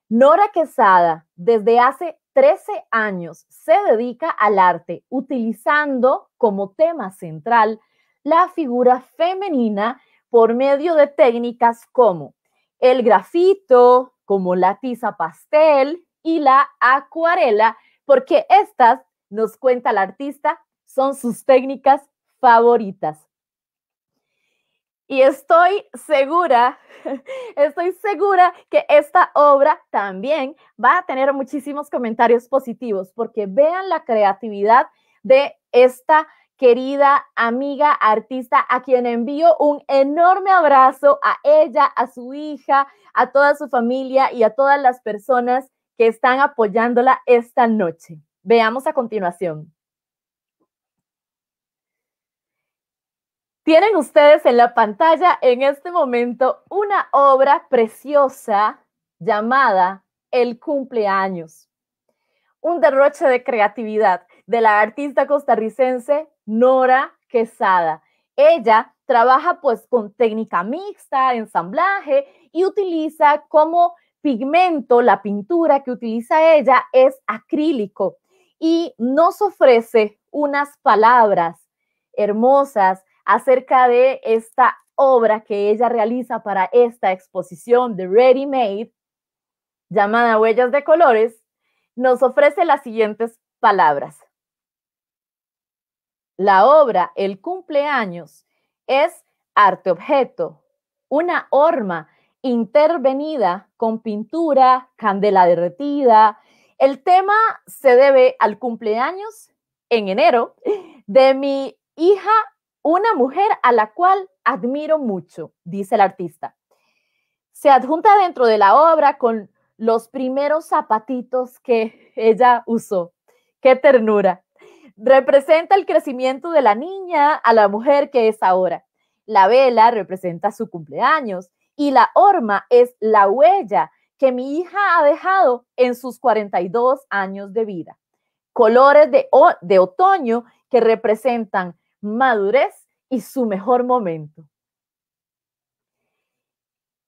Nora Quesada, desde hace 13 años, se dedica al arte, utilizando como tema central la figura femenina por medio de técnicas como el grafito, como la tiza pastel y la acuarela, porque estas nos cuenta la artista, son sus técnicas favoritas. Y estoy segura, *laughs* estoy segura que esta obra también va a tener muchísimos comentarios positivos, porque vean la creatividad de esta querida amiga artista, a quien envío un enorme abrazo a ella, a su hija, a toda su familia y a todas las personas que están apoyándola esta noche. Veamos a continuación. Tienen ustedes en la pantalla en este momento una obra preciosa llamada El cumpleaños. Un derroche de creatividad de la artista costarricense Nora Quesada. Ella trabaja pues con técnica mixta, ensamblaje y utiliza como pigmento, la pintura que utiliza ella es acrílico y nos ofrece unas palabras hermosas acerca de esta obra que ella realiza para esta exposición de Ready Made, llamada Huellas de Colores, nos ofrece las siguientes palabras. La obra El cumpleaños es arte objeto, una horma intervenida con pintura, candela derretida, el tema se debe al cumpleaños en enero de mi hija, una mujer a la cual admiro mucho, dice el artista. Se adjunta dentro de la obra con los primeros zapatitos que ella usó. ¡Qué ternura! Representa el crecimiento de la niña a la mujer que es ahora. La vela representa su cumpleaños y la horma es la huella que mi hija ha dejado en sus 42 años de vida. Colores de, otoño que representan madurez y su mejor momento.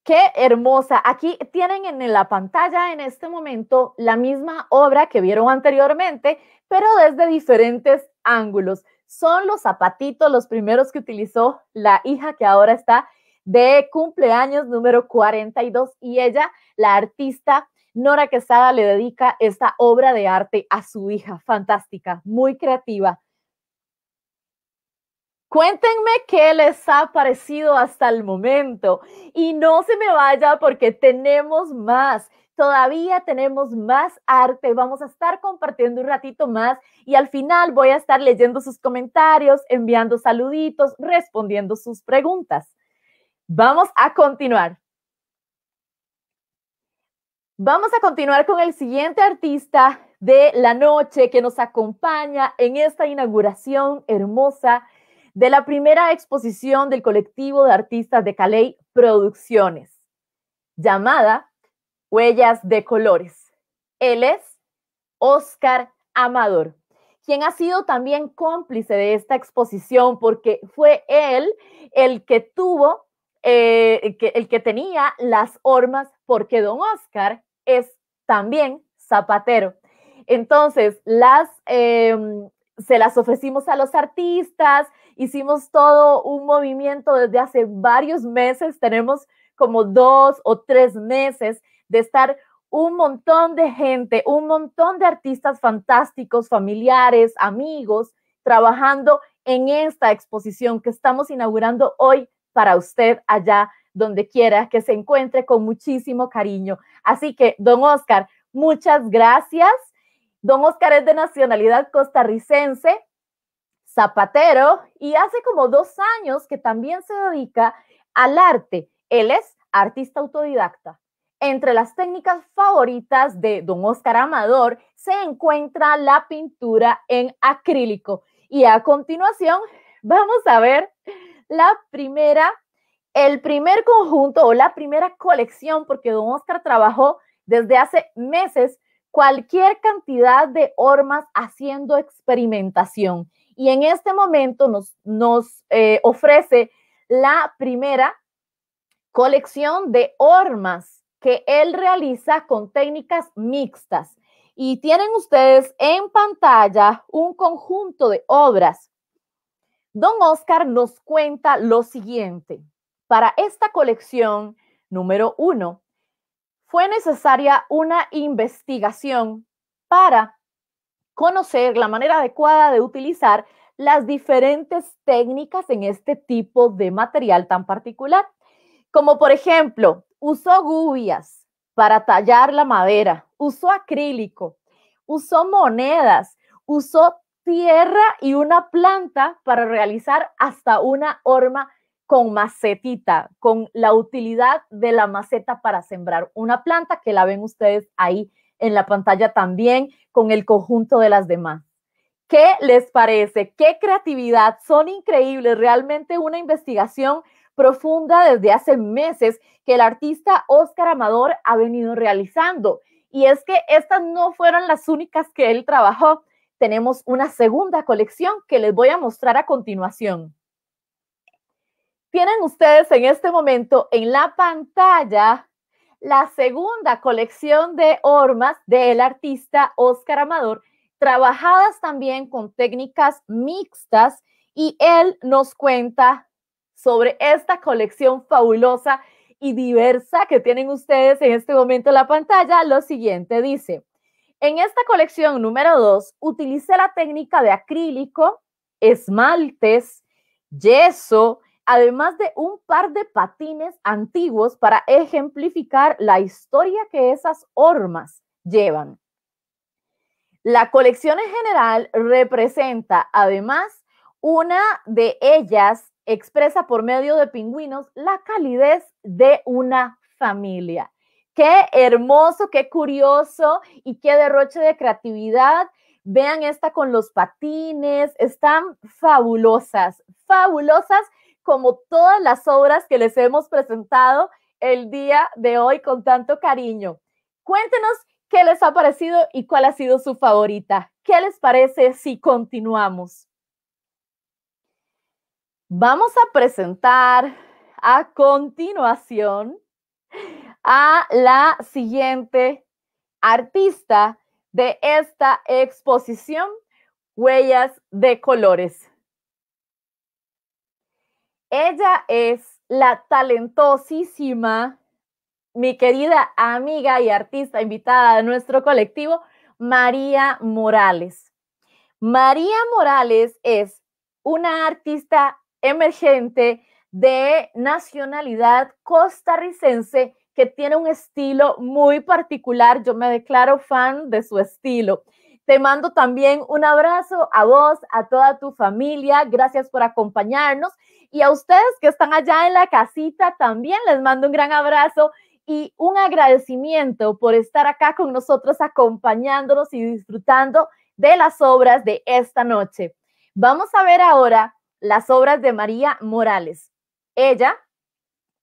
Qué hermosa. Aquí tienen en la pantalla en este momento la misma obra que vieron anteriormente, pero desde diferentes ángulos. Son los zapatitos los primeros que utilizó la hija que ahora está de cumpleaños número 42 y ella, la artista Nora Quesada, le dedica esta obra de arte a su hija, fantástica, muy creativa. Cuéntenme qué les ha parecido hasta el momento y no se me vaya porque tenemos más todavía tenemos más arte, vamos a estar compartiendo un ratito más y al final voy a estar leyendo sus comentarios, enviando saluditos, respondiendo sus preguntas. Vamos a continuar. Vamos a continuar con el siguiente artista de la noche que nos acompaña en esta inauguración hermosa de la primera exposición del colectivo de artistas de Calais Producciones, llamada Huellas de Colores. Él es Oscar Amador, quien ha sido también cómplice de esta exposición porque fue él el que tuvo eh, el que tenía las hormas, porque don Oscar es también zapatero. Entonces, las, em, se las ofrecimos a los artistas, hicimos todo un movimiento desde hace varios meses, tenemos como dos o tres meses de estar un montón de gente, un montón de artistas fantásticos, familiares, amigos, trabajando en esta exposición que estamos inaugurando hoy para usted allá donde quiera que se encuentre con muchísimo cariño. Así que, don Oscar, muchas gracias. Don Oscar es de nacionalidad costarricense, zapatero, y hace como dos años que también se dedica al arte. Él es artista autodidacta. Entre las técnicas favoritas de don Oscar Amador se encuentra la pintura en acrílico. Y a continuación vamos a ver la primera, el primer conjunto o la primera colección, porque don Oscar trabajó desde hace meses cualquier cantidad de hormas haciendo experimentación. Y en este momento nos, nos eh, ofrece la primera colección de hormas que él realiza con técnicas mixtas. Y tienen ustedes en pantalla un conjunto de obras Don Oscar nos cuenta lo siguiente. Para esta colección número uno, fue necesaria una investigación para conocer la manera adecuada de utilizar las diferentes técnicas en este tipo de material tan particular, como por ejemplo, usó gubias para tallar la madera, usó acrílico, usó monedas, usó tierra y una planta para realizar hasta una horma con macetita, con la utilidad de la maceta para sembrar una planta que la ven ustedes ahí en la pantalla también con el conjunto de las demás. ¿Qué les parece? ¡Qué creatividad! Son increíbles, realmente una investigación profunda desde hace meses que el artista Oscar Amador ha venido realizando. Y es que estas no fueron las únicas que él trabajó tenemos una segunda colección que les voy a mostrar a continuación. Tienen ustedes en este momento en la pantalla la segunda colección de hormas del artista Oscar Amador, trabajadas también con técnicas mixtas y él nos cuenta sobre esta colección fabulosa y diversa que tienen ustedes en este momento en la pantalla. Lo siguiente dice, en esta colección número 2 utilicé la técnica de acrílico, esmaltes, yeso, además de un par de patines antiguos para ejemplificar la historia que esas hormas llevan. La colección en general representa además una de ellas expresa por medio de pingüinos la calidez de una familia. Qué hermoso, qué curioso y qué derroche de creatividad. Vean esta con los patines, están fabulosas, fabulosas como todas las obras que les hemos presentado el día de hoy con tanto cariño. Cuéntenos qué les ha parecido y cuál ha sido su favorita. ¿Qué les parece si continuamos? Vamos a presentar a continuación a la siguiente artista de esta exposición, Huellas de Colores. Ella es la talentosísima, mi querida amiga y artista invitada de nuestro colectivo, María Morales. María Morales es una artista emergente de nacionalidad costarricense que tiene un estilo muy particular. Yo me declaro fan de su estilo. Te mando también un abrazo a vos, a toda tu familia. Gracias por acompañarnos. Y a ustedes que están allá en la casita, también les mando un gran abrazo y un agradecimiento por estar acá con nosotros, acompañándonos y disfrutando de las obras de esta noche. Vamos a ver ahora las obras de María Morales. Ella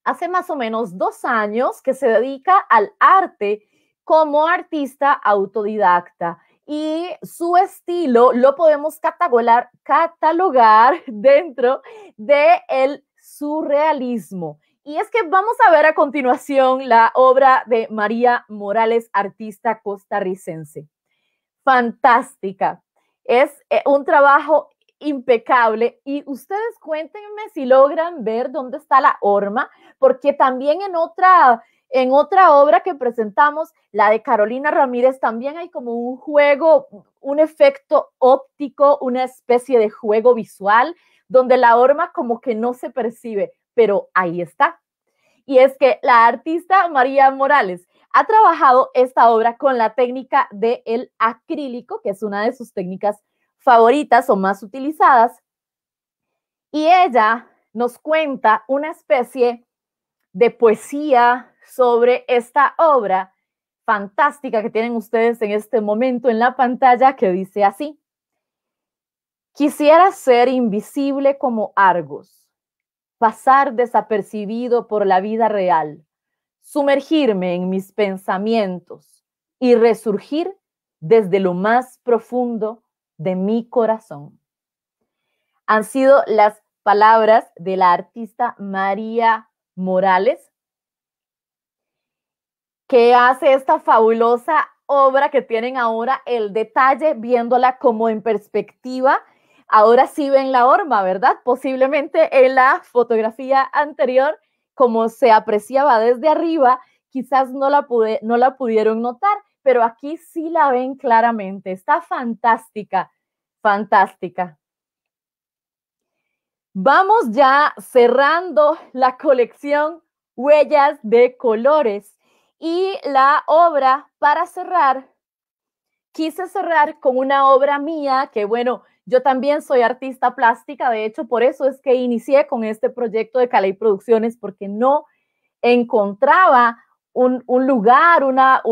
hace más o menos dos años que se dedica al arte como artista autodidacta y su estilo lo podemos catalogar, *laughs* dentro del el surrealismo. Y es que vamos a ver a continuación la obra de María Morales, artista costarricense. Fantástica. Es eh, un trabajo impecable. Y ustedes cuéntenme si logran ver dónde está la horma, porque también en otra, en otra obra que presentamos, la de Carolina Ramírez, también hay como un juego, un efecto óptico, una especie de juego visual, donde la horma como que no se percibe, pero ahí está. Y es que la artista María Morales ha trabajado esta obra con la técnica del el acrílico, que es una de sus técnicas favoritas o más utilizadas. Y ella nos cuenta una especie de poesía sobre esta obra fantástica que tienen ustedes en este momento en la pantalla que dice así. Quisiera ser invisible como Argos, pasar desapercibido por la vida real, sumergirme en mis pensamientos y resurgir desde lo más profundo de mi corazón. Han sido las palabras de la artista María Morales, que hace esta fabulosa obra que tienen ahora el detalle, viéndola como en perspectiva. Ahora sí ven la horma, ¿verdad? Posiblemente en la fotografía anterior, como se apreciaba desde arriba, quizás no la, no la pudieron notar, pero aquí sí la ven claramente. Está fantástica, fantástica. Vamos ya cerrando la colección Huellas de Colores y la obra para cerrar. Quise cerrar con una obra mía que, bueno, yo también soy artista plástica, de hecho, por eso es que inicié con este proyecto de Calais Producciones, porque no encontraba un, lugar, una,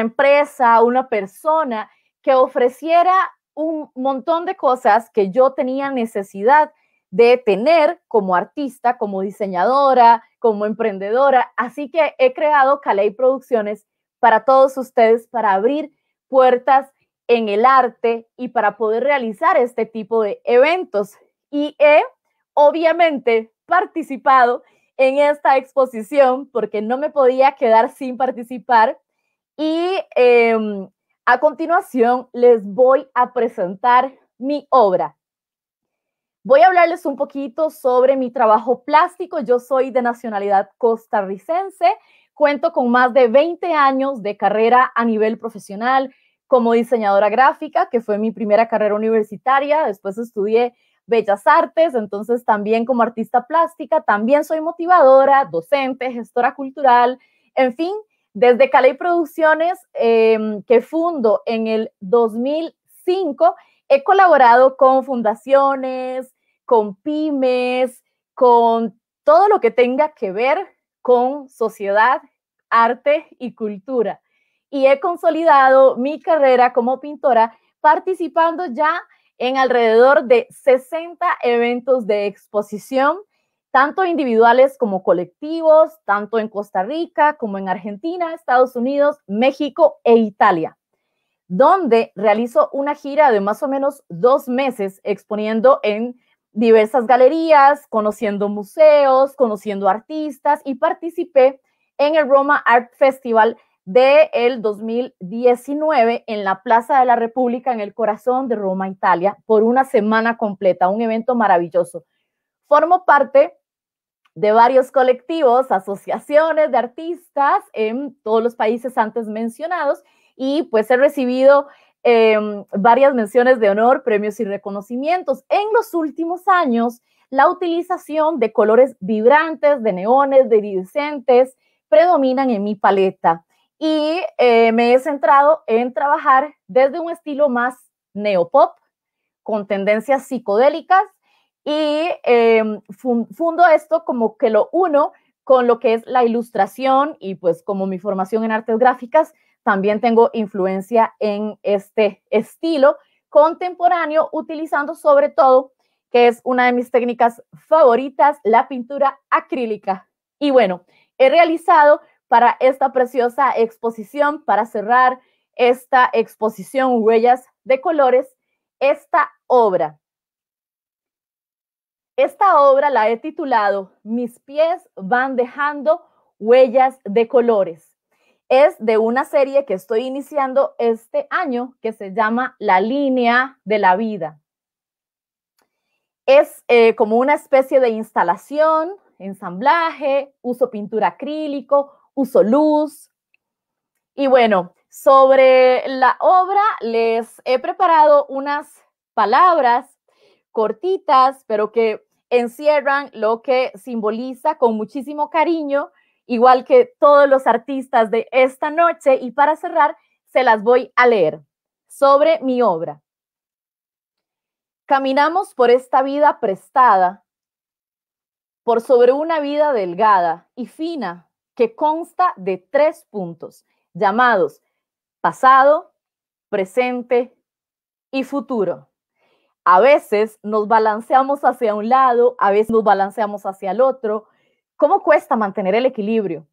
empresa, una persona que ofreciera un montón de cosas que yo tenía necesidad de tener como artista, como diseñadora, como emprendedora. Así que he creado Calais Producciones para todos ustedes, para abrir puertas en el arte y para poder realizar este tipo de eventos. Y he, obviamente, participado en esta exposición porque no me podía quedar sin participar. Y em, a continuación les voy a presentar mi obra. Voy a hablarles un poquito sobre mi trabajo plástico. Yo soy de nacionalidad costarricense. Cuento con más de 20 años de carrera a nivel profesional como diseñadora gráfica, que fue mi primera carrera universitaria. Después estudié bellas artes, entonces también como artista plástica, también soy motivadora, docente, gestora cultural, en fin, desde Cali Producciones, em, que fundo en el 2005, he colaborado con fundaciones, con pymes, con todo lo que tenga que ver con sociedad, arte y cultura. Y he consolidado mi carrera como pintora participando ya en alrededor de 60 eventos de exposición, tanto individuales como colectivos, tanto en Costa Rica como en Argentina, Estados Unidos, México e Italia, donde realizo una gira de más o menos dos meses exponiendo en diversas galerías, conociendo museos, conociendo artistas y participé en el Roma Art Festival del el 2019 en la Plaza de la República, en el corazón de Roma, Italia, por una semana completa, un evento maravilloso. Formo parte de varios colectivos, asociaciones de artistas en todos los países antes mencionados y pues he recibido em, varias menciones de honor, premios y reconocimientos. En los últimos años, la utilización de colores vibrantes, de neones, de iridescentes, predominan en mi paleta y eh, me he centrado en trabajar desde un estilo más neopop, con tendencias psicodélicas, y em, fundo esto como que lo uno con lo que es la ilustración y pues como mi formación en artes gráficas, también tengo influencia en este estilo contemporáneo, utilizando sobre todo, que es una de mis técnicas favoritas, la pintura acrílica. Y bueno, he realizado para esta preciosa exposición, para cerrar esta exposición Huellas de Colores, esta obra. Esta obra la he titulado Mis pies van dejando huellas de colores. Es de una serie que estoy iniciando este año que se llama La línea de la vida. Es eh, como una especie de instalación, ensamblaje, uso pintura acrílico, uso luz. Y bueno, sobre la obra les he preparado unas palabras cortitas, pero que encierran lo que simboliza con muchísimo cariño, igual que todos los artistas de esta noche. Y para cerrar, se las voy a leer sobre mi obra. Caminamos por esta vida prestada, por sobre una vida delgada y fina, que consta de tres puntos llamados pasado, presente y futuro. A veces nos balanceamos hacia un lado, a veces nos balanceamos hacia el otro. ¿Cómo cuesta mantener el equilibrio?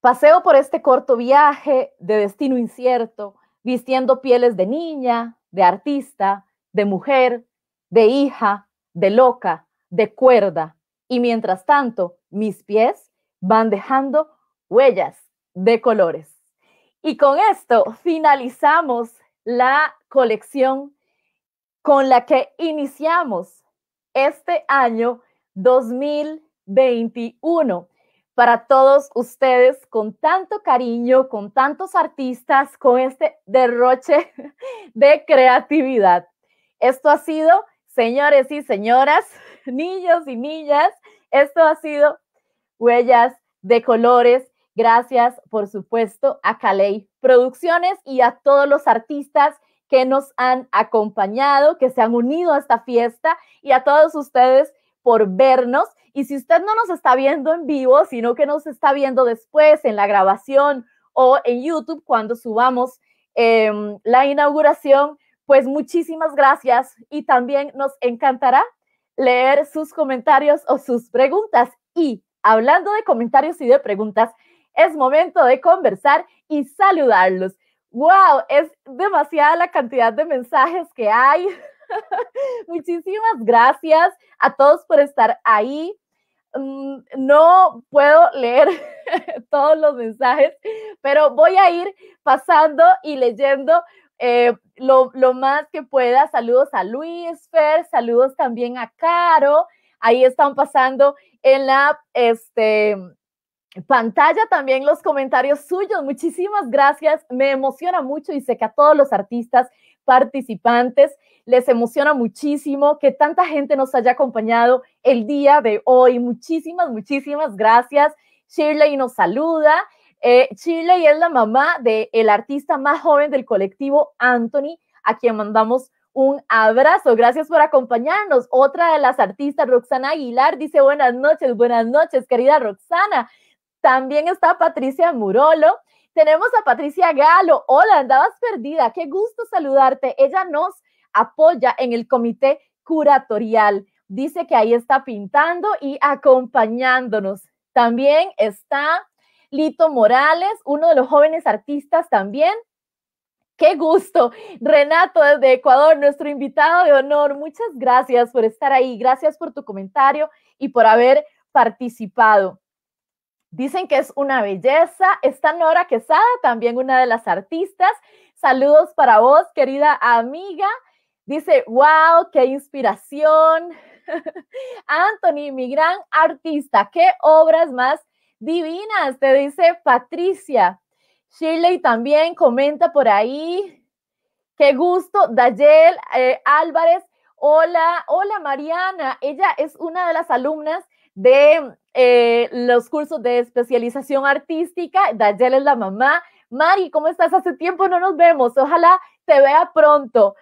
Paseo por este corto viaje de destino incierto, vistiendo pieles de niña, de artista, de mujer, de hija, de loca, de cuerda. Y mientras tanto, mis pies van dejando huellas de colores. Y con esto finalizamos la colección con la que iniciamos este año 2021. Para todos ustedes, con tanto cariño, con tantos artistas, con este derroche *laughs* de creatividad. Esto ha sido, señores y señoras, *laughs* niños y niñas, esto ha sido Huellas de Colores. Gracias, por supuesto, a Caley Producciones y a todos los artistas que nos han acompañado, que se han unido a esta fiesta y a todos ustedes por vernos. Y si usted no nos está viendo en vivo, sino que nos está viendo después en la grabación o en YouTube cuando subamos em, la inauguración, pues muchísimas gracias y también nos encantará leer sus comentarios o sus preguntas. Y Hablando de comentarios y de preguntas, es momento de conversar y saludarlos. ¡Wow! Es demasiada la cantidad de mensajes que hay. *laughs* Muchísimas gracias a todos por estar ahí. Mm, no puedo leer *laughs* todos los mensajes, pero voy a ir pasando y leyendo eh, lo, lo, más que pueda. Saludos a Luis Fer, saludos también a Caro, ahí están pasando en la este, pantalla también los comentarios suyos. Muchísimas gracias. Me emociona mucho y sé que a todos los artistas participantes les emociona muchísimo que tanta gente nos haya acompañado el día de hoy. Muchísimas, muchísimas gracias. Shirley nos saluda. Eh, Shirley es la mamá del artista más joven del colectivo, Anthony, a quien mandamos un abrazo. Gracias por acompañarnos. Otra de las artistas, Roxana Aguilar, dice buenas noches, buenas noches, querida Roxana. También está Patricia Murolo. Tenemos a Patricia Galo. Hola, andabas perdida. Qué gusto saludarte. Ella nos apoya en el comité curatorial. Dice que ahí está pintando y acompañándonos. También está Lito Morales, uno de los jóvenes artistas también Qué gusto. Renato desde Ecuador, nuestro invitado de honor, muchas gracias por estar ahí, gracias por tu comentario y por haber participado. Dicen que es una belleza. Está Nora Quesada, también una de las artistas. Saludos para vos, querida amiga. Dice, wow, qué inspiración. *laughs* Anthony, mi gran artista, qué obras más divinas, te dice Patricia. Shirley también comenta por ahí. Qué gusto. Dayel eh, Álvarez. Hola, hola Mariana. Ella es una de las alumnas de eh, los cursos de especialización artística. Dayel es la mamá. Mari, ¿cómo estás? Hace tiempo no nos vemos. Ojalá te vea pronto.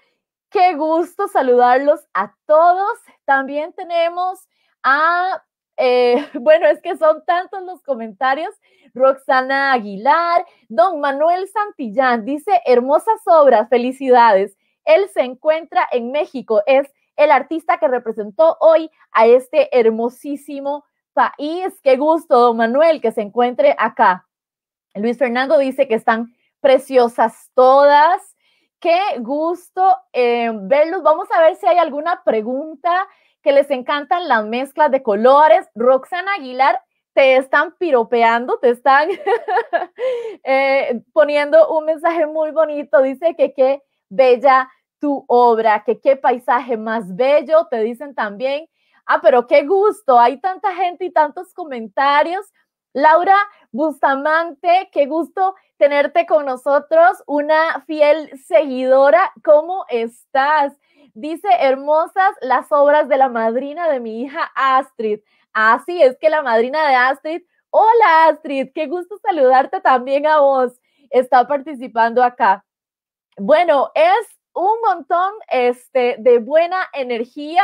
Qué gusto saludarlos a todos. También tenemos a eh, *laughs* bueno, es que son tantos los comentarios. Roxana Aguilar, don Manuel Santillán dice, hermosas obras, felicidades. Él se encuentra en México, es el artista que representó hoy a este hermosísimo país. Qué gusto, don Manuel, que se encuentre acá. Luis Fernando dice que están preciosas todas. Qué gusto eh, verlos. Vamos a ver si hay alguna pregunta que les encantan las mezclas de colores. Roxana Aguilar, te están piropeando, te están *laughs* eh, poniendo un mensaje muy bonito. Dice que qué bella tu obra, que qué paisaje más bello. Te dicen también, ah, pero qué gusto, hay tanta gente y tantos comentarios. Laura Bustamante, qué gusto tenerte con nosotros, una fiel seguidora. ¿Cómo estás? Dice, hermosas las obras de la madrina de mi hija Astrid. Así es que la madrina de Astrid, hola Astrid, qué gusto saludarte también a vos. Está participando acá. Bueno, es un montón este, de buena energía.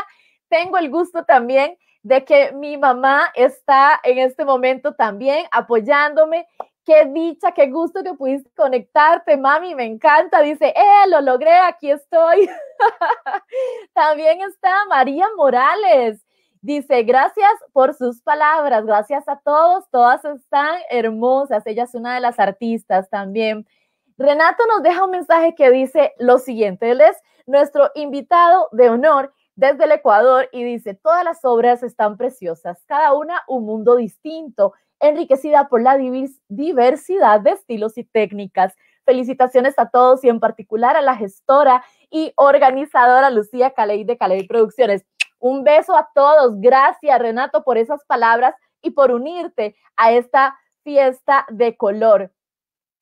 Tengo el gusto también de que mi mamá está en este momento también apoyándome qué dicha, qué gusto que pudiste conectarte, mami, me encanta. Dice, eh, lo logré, aquí estoy. *laughs* También está María Morales. Dice, gracias por sus palabras, gracias a todos, todas están hermosas, ella es una de las artistas también. Renato nos deja un mensaje que dice lo siguiente, él es nuestro invitado de honor desde el Ecuador y dice, todas las obras están preciosas, cada una un mundo distinto enriquecida por la diversidad de estilos y técnicas. Felicitaciones a todos y en particular a la gestora y organizadora Lucía Caley de Caley Producciones. Un beso a todos. Gracias, Renato, por esas palabras y por unirte a esta fiesta de color.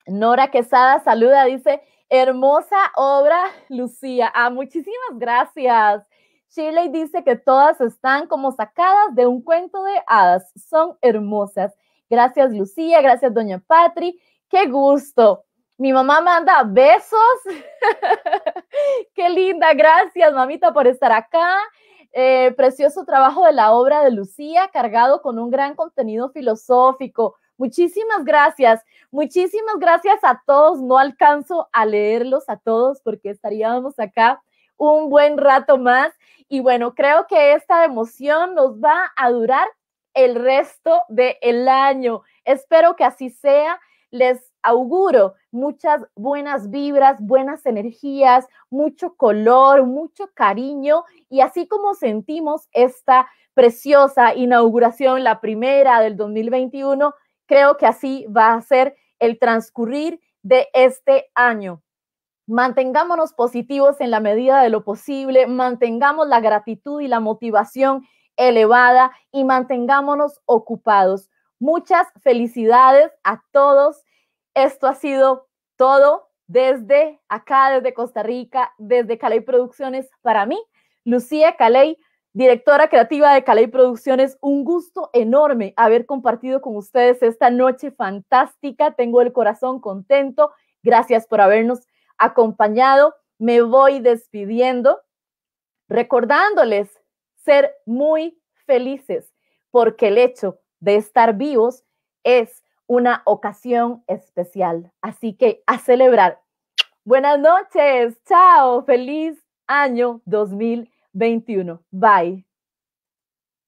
Nora Quesada saluda, dice, hermosa obra, Lucía. Ah, muchísimas gracias. Shirley dice que todas están como sacadas de un cuento de hadas. Son hermosas. Gracias, Lucía. Gracias, doña Patri. Qué gusto. Mi mamá manda besos. *laughs* Qué linda. Gracias, mamita, por estar acá. Eh, precioso trabajo de la obra de Lucía, cargado con un gran contenido filosófico. Muchísimas gracias, muchísimas gracias a todos. No alcanzo a leerlos a todos porque estaríamos acá un buen rato más. Y bueno, creo que esta emoción nos va a durar el resto del año. Espero que así sea. Les auguro muchas buenas vibras, buenas energías, mucho color, mucho cariño y así como sentimos esta preciosa inauguración, la primera del 2021, creo que así va a ser el transcurrir de este año. Mantengámonos positivos en la medida de lo posible, mantengamos la gratitud y la motivación elevada y mantengámonos ocupados. Muchas felicidades a todos. Esto ha sido todo desde acá, desde Costa Rica, desde Calais Producciones. Para mí, Lucía Calais, directora creativa de Calais Producciones, un gusto enorme haber compartido con ustedes esta noche fantástica. Tengo el corazón contento. Gracias por habernos acompañado. Me voy despidiendo recordándoles ser muy felices, porque el hecho de estar vivos es una ocasión especial. Así que a celebrar. Buenas noches, chao, feliz año 2021. Bye.